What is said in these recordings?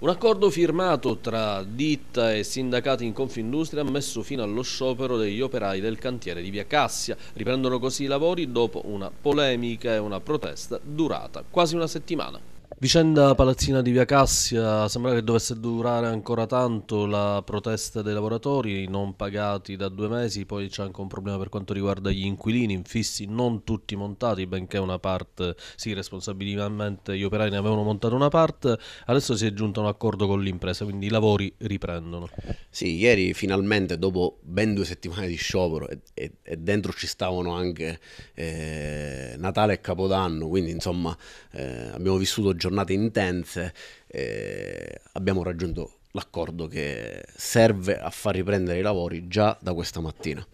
Un accordo firmato tra ditta e sindacati in Confindustria ha messo fine allo sciopero degli operai del cantiere di Via Cassia. Riprendono così i lavori dopo una polemica e una protesta durata quasi una settimana. Vicenda palazzina di Via Cassia, sembra che dovesse durare ancora tanto la protesta dei lavoratori non pagati da due mesi, poi c'è anche un problema per quanto riguarda gli inquilini infissi non tutti montati, benché una parte, sì responsabilmente gli operai ne avevano montato una parte, adesso si è giunto a un accordo con l'impresa, quindi i lavori riprendono. Sì, ieri finalmente dopo ben due settimane di sciopero e, e, e dentro ci stavano anche eh, Natale e Capodanno, quindi insomma eh, abbiamo vissuto giornate giornate intense, eh, abbiamo raggiunto l'accordo che serve a far riprendere i lavori già da questa mattina.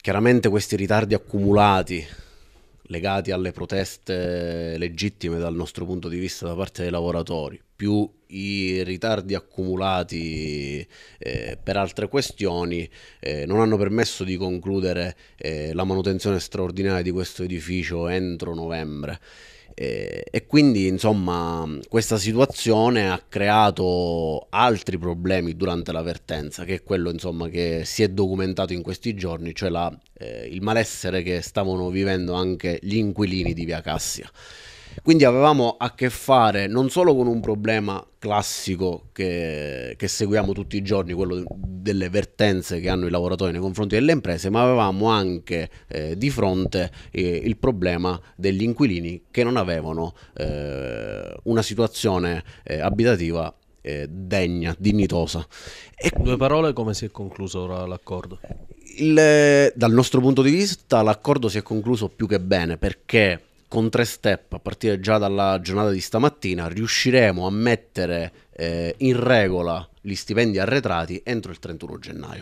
Chiaramente questi ritardi accumulati legati alle proteste legittime dal nostro punto di vista da parte dei lavoratori, più i ritardi accumulati eh, per altre questioni, eh, non hanno permesso di concludere eh, la manutenzione straordinaria di questo edificio entro novembre. E, e quindi insomma questa situazione ha creato altri problemi durante la vertenza, che è quello insomma che si è documentato in questi giorni cioè la, eh, il malessere che stavano vivendo anche gli inquilini di Via Cassia quindi avevamo a che fare non solo con un problema classico che, che seguiamo tutti i giorni, quello delle vertenze che hanno i lavoratori nei confronti delle imprese, ma avevamo anche eh, di fronte eh, il problema degli inquilini che non avevano eh, una situazione eh, abitativa eh, degna, dignitosa. E... Due parole, come si è concluso l'accordo? Il, dal nostro punto di vista l'accordo si è concluso più che bene perché con tre step a partire già dalla giornata di stamattina riusciremo a mettere eh, in regola gli stipendi arretrati entro il 31 gennaio.